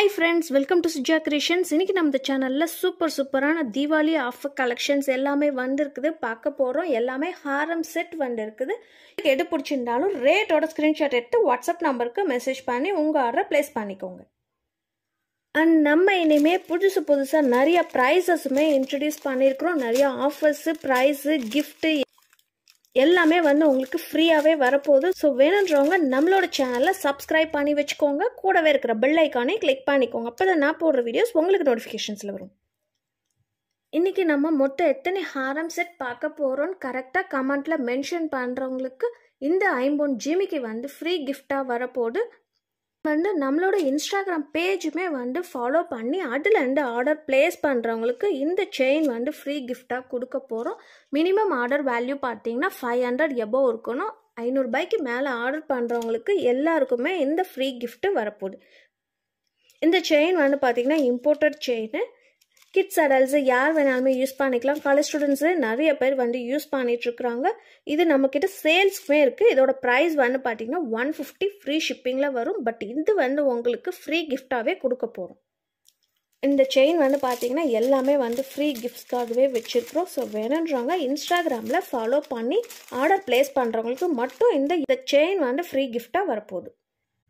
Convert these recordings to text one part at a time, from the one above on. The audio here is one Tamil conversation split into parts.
hi friends welcome to Suja creations இன்றைக்கி நம்ம சேனலில் சூப்பர் சூப்பரான தீபாவளி ஆஃபர் கலெக்ஷன்ஸ் எல்லாமே வந்திருக்குது பார்க்க போகிறோம் எல்லாமே ஹாரம் செட் வந்திருக்குது எடு பிடிச்சிருந்தாலும் ரேட்டோட ஸ்க்ரீன்ஷாட் எடுத்து வாட்ஸ்அப் நம்பருக்கு மெசேஜ் பண்ணி உங்கள் ஆர்டரை ப்ளேஸ் பண்ணிக்கோங்க அண்ட் நம்ம இனிமே புதுசு புதுசாக நிறைய ப்ரைஸஸுமே இன்ட்ரடியூஸ் பண்ணியிருக்கிறோம் நிறைய ஆஃபர்ஸு ப்ரைஸு கிஃப்ட்டு எல்லாமே வந்து உங்களுக்கு ஃப்ரீயாகவே வரப்போகுது ஸோ வேணுன்றவங்க நம்மளோட சேனலை சப்ஸ்கிரைப் பண்ணி வச்சுக்கோங்க கூடவே இருக்கிற பெல் ஐக்கானே கிளிக் பண்ணிக்கோங்க அப்போ தான் நான் போடுற வீடியோஸ் உங்களுக்கு நோட்டிஃபிகேஷன்ஸில் வரும் இன்றைக்கி நம்ம மொத்தம் எத்தனை ஹாரம் செட் பார்க்க போகிறோன்னு கரெக்டாக கமெண்ட்டில் மென்ஷன் பண்ணுறவங்களுக்கு இந்த ஐம்பொன் ஜிமிக்கு வந்து ஃப்ரீ கிஃப்டாக வரப்போகுது வந்து நம்மளோட இன்ஸ்டாகிராம் பேஜுமே வந்து ஃபாலோ பண்ணி அதில் இருந்து ஆர்டர் பிளேஸ் பண்ணுறவங்களுக்கு இந்த செயின் வந்து ஃப்ரீ கிஃப்டாக கொடுக்க போகிறோம் மினிமம் ஆர்டர் வேல்யூ பார்த்தீங்கன்னா ஃபைவ் ஹண்ட்ரட் எபோவ் இருக்கணும் ஐநூறுபாய்க்கு மேலே ஆர்டர் பண்ணுறவங்களுக்கு எல்லாருக்குமே இந்த ஃப்ரீ கிஃப்ட்டு வரப்போகுது இந்த செயின் வந்து பார்த்திங்கன்னா இம்போர்ட்டட் செயின்னு கிட்ஸ் அடல்ட்ஸு யார் வேணாலுமே யூஸ் பண்ணிக்கலாம் காலேஜ் ஸ்டூடெண்ட்ஸு நிறைய பேர் வந்து யூஸ் பண்ணிகிட்ருக்குறாங்க இது நம்மக்கிட்ட சேல்ஸ்க்குமே இருக்குது இதோட ப்ரைஸ் வந்து பார்த்திங்கன்னா ஒன் ஃபிஃப்டி ஃப்ரீ ஷிப்பிங்கில் வரும் பட் இது வந்து உங்களுக்கு ஃப்ரீ கிஃப்டாகவே கொடுக்க போகிறோம் இந்த செயின் வந்து பார்த்திங்கன்னா எல்லாமே வந்து ஃப்ரீ கிஃப்ட்ஸ்க்காகவே வச்சுருக்குறோம் ஸோ வேணுன்றவங்க இன்ஸ்டாகிராமில் ஃபாலோ பண்ணி ஆர்டர் பிளேஸ் பண்ணுறவங்களுக்கு மட்டும் இந்த இந்த செயின் வந்து ஃப்ரீ கிஃப்டாக வரப்போகுது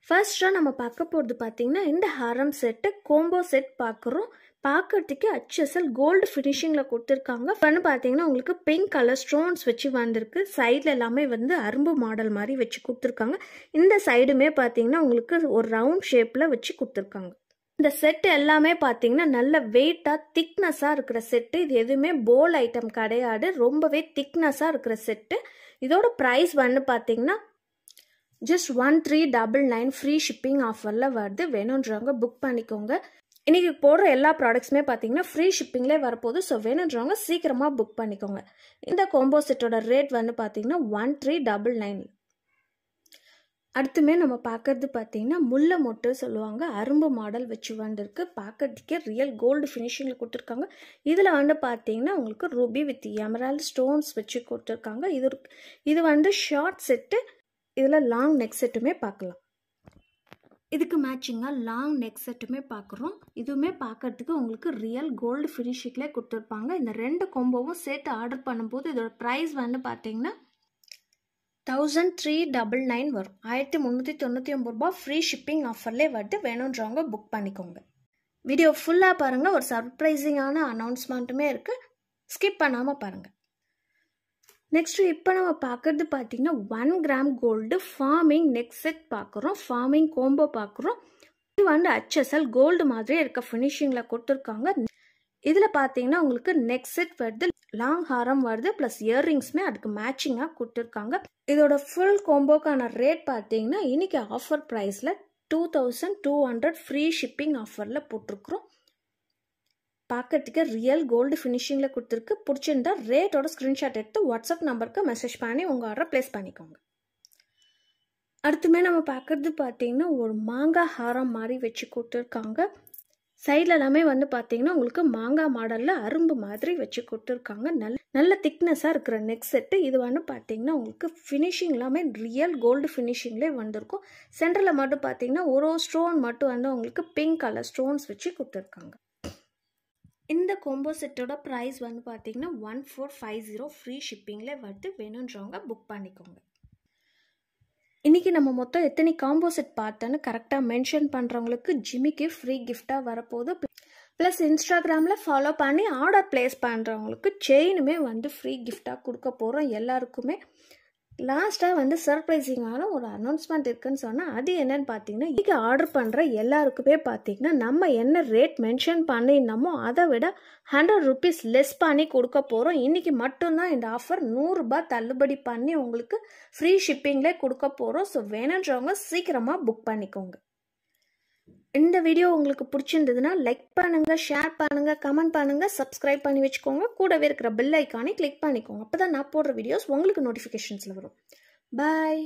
ஃபர்ஸ்ட்டாக நம்ம பார்க்க போகிறது பார்த்திங்கன்னா இந்த ஹரம் செட்டு கோம்போ செட் பார்க்குறோம் பார்க்குறதுக்கே அச்சசல் கோல்டு ஃபினிஷிங்கில் கொடுத்துருக்காங்க ஃபன்னு பார்த்தீங்கன்னா உங்களுக்கு பிங்க் கலர் ஸ்டோன்ஸ் வச்சு வந்திருக்கு சைடில் எல்லாமே வந்து அரும்பு மாடல் மாதிரி வச்சு கொடுத்துருக்காங்க இந்த சைடுமே பார்த்தீங்கன்னா உங்களுக்கு ஒரு ரவுண்ட் ஷேப்பில் வச்சு கொடுத்துருக்காங்க இந்த செட் எல்லாமே பார்த்தீங்கன்னா நல்ல வெயிட்டாக திக்னஸாக இருக்கிற செட்டு இது எதுவுமே போல் ஐட்டம் கிடையாது ரொம்பவே திக்னஸாக இருக்கிற செட்டு இதோட ப்ரைஸ் வந்து பார்த்தீங்கன்னா just one three double nine free shipping ஆஃபரில் வருது வேணுன்றவங்க புக் பண்ணிக்கோங்க இன்றைக்கி போடுற எல்லா ப்ராடக்ட்ஸுமே பார்த்தீங்கன்னா ஃப்ரீ ஷிப்பிங்லேயே வரப்போகுது ஸோ வேணுன்றவங்க சீக்கிரமாக புக் பண்ணிக்கோங்க இந்த கோம்போ செட்டோட ரேட் வந்து பார்த்தீங்கன்னா ஒன் த்ரீ டபுள் நைன் அடுத்துமே நம்ம பார்க்கறது பார்த்தீங்கன்னா முல்லை மொட்டு சொல்லுவாங்க அரும்பு மாடல் வச்சு வந்துருக்கு பார்க்கறதுக்கே ரியல் கோல்டு ஃபினிஷிங்கில் கொடுத்துருக்காங்க இதில் வந்து பார்த்தீங்கன்னா உங்களுக்கு ரூபி வித் எமரால் ஸ்டோன்ஸ் வச்சு கொடுத்துருக்காங்க இது இது வந்து ஷார்ட் செட்டு இதில் லாங் நெக் செட்டுமே பார்க்கலாம் இதுக்கு மேட்சிங்காக லாங் நெக் செட்டுமே பார்க்குறோம் இதுவுமே பார்க்குறதுக்கு உங்களுக்கு ரியல் கோல்டு ஃபினிஷிங்லேயே கொடுத்துருப்பாங்க இந்த ரெண்டு கொம்போவும் சேர்த்து ஆர்டர் பண்ணும்போது இதோட ப்ரைஸ் வந்து பார்த்தீங்கன்னா தௌசண்ட் த்ரீ டபுள் நைன் வரும் ஆயிரத்தி முந்நூற்றி தொண்ணூற்றி ஒம்பது ரூபா ஃப்ரீ ஷிப்பிங் ஆஃபர்லேயே வந்து வேணுன்றவங்க புக் பண்ணிக்கோங்க வீடியோ ஃபுல்லாக பாருங்கள் ஒரு சர்ப்ரைசிங்கான அனௌன்ஸ்மெண்ட்டுமே இருக்குது ஸ்கிப் பண்ணாமல் பாருங்கள் நெக்ஸ்ட் இப்போ நம்ம பார்க்கறது பார்த்தீங்கன்னா one gram gold forming neck set பார்க்குறோம் ஃபார்மிங் கோம்போ பார்க்குறோம் இது வந்து அச்சசல் கோல்டு மாதிரியே இருக்க ஃபினிஷிங்கில் கொடுத்துருக்காங்க இதில் பார்த்தீங்கன்னா உங்களுக்கு நெக் செட் வருது லாங் ஹாரம் வருது ப்ளஸ் இயர்ரிங்ஸுமே அதுக்கு மேட்சிங்காக கொடுத்துருக்காங்க இதோட ஃபுல் கோம்போக்கான ரேட் பார்த்தீங்கன்னா இன்றைக்கி ஆஃபர் ப்ரைஸில் two thousand two hundred free shipping ஆஃபரில் போட்டிருக்குறோம் பார்க்கறதுக்கு ரியல் கோல்டு ஃபினிஷிங்கில் கொடுத்துருக்கு பிடிச்சிருந்தா ரேட்டோட ஸ்க்ரீன்ஷாட் எடுத்து வாட்ஸ்அப் நம்பருக்கு மெசேஜ் பண்ணி உங்கள் ஆர்டரை ப்ளேஸ் பண்ணிக்கோங்க அடுத்துமே நம்ம பார்க்குறது பார்த்தீங்கன்னா ஒரு மாங்காய் ஹாரம் மாதிரி வச்சு கொடுத்துருக்காங்க சைடில் எல்லாமே வந்து பார்த்தீங்கன்னா உங்களுக்கு மாங்காய் மாடலில் அரும்பு மாதிரி வச்சு கொடுத்துருக்காங்க நல்ல நல்ல திக்னஸாக இருக்கிற நெக் செட்டு இது வந்து பார்த்தீங்கன்னா உங்களுக்கு ஃபினிஷிங் எல்லாமே ரியல் கோல்டு ஃபினிஷிங்லேயே வந்திருக்கும் சென்டரில் மட்டும் பார்த்தீங்கன்னா ஒரு ஸ்டோன் மட்டும் வந்து உங்களுக்கு பிங்க் கலர் ஸ்டோன்ஸ் வச்சு கொடுத்துருக்காங்க இந்த கோம்போ செட்டோட ப்ரைஸ் வந்து பார்த்திங்கன்னா one four five zero free ஷிப்பிங்கில் வருது வேணுன்றவங்க புக் பண்ணிக்கோங்க இன்றைக்கி நம்ம மொத்தம் எத்தனை காம்போ செட் பார்த்தோன்னு கரெக்டாக மென்ஷன் பண்ணுறவங்களுக்கு ஜிமிக்கு ஃப்ரீ கிஃப்டாக வரப்போது ப்ளஸ் இன்ஸ்டாகிராமில் ஃபாலோ பண்ணி ஆர்டர் ப்ளேஸ் பண்ணுறவங்களுக்கு செயினுமே வந்து ஃப்ரீ கிஃப்டாக கொடுக்க போகிறோம் எல்லாருக்குமே லாஸ்ட்டாக வந்து சர்ப்ரைசிங்கான ஒரு அனௌன்ஸ்மெண்ட் இருக்குன்னு சொன்னால் அது என்னன்னு பார்த்தீங்கன்னா இன்றைக்கி ஆர்டர் பண்ணுற எல்லாருக்குமே பார்த்தீங்கன்னா நம்ம என்ன ரேட் மென்ஷன் பண்ணியிருந்தோமோ அதை விட ஹண்ட்ரட் ருபீஸ் லெஸ் பண்ணி கொடுக்க போகிறோம் இன்றைக்கி மட்டும்தான் இந்த ஆஃபர் நூறுரூபா தள்ளுபடி பண்ணி உங்களுக்கு ஃப்ரீ ஷிப்பிங்கில் கொடுக்க போகிறோம் ஸோ வேணுன்றவங்க சீக்கிரமாக புக் பண்ணிக்கோங்க இந்த வீடியோ உங்களுக்கு பிடிச்சிருந்ததுன்னா லைக் பண்ணுங்கள் ஷேர் பண்ணுங்கள் கமெண்ட் பண்ணுங்கள் சப்ஸ்கிரைப் பண்ணி வச்சுக்கோங்க கூடவே இருக்கிற பெல் ஐக்கானே கிளிக் பண்ணிக்கோங்க அப்போ தான் நான் போடுற வீடியோஸ் உங்களுக்கு நோட்டிஃபிகேஷன்ஸில் வரும் பாய்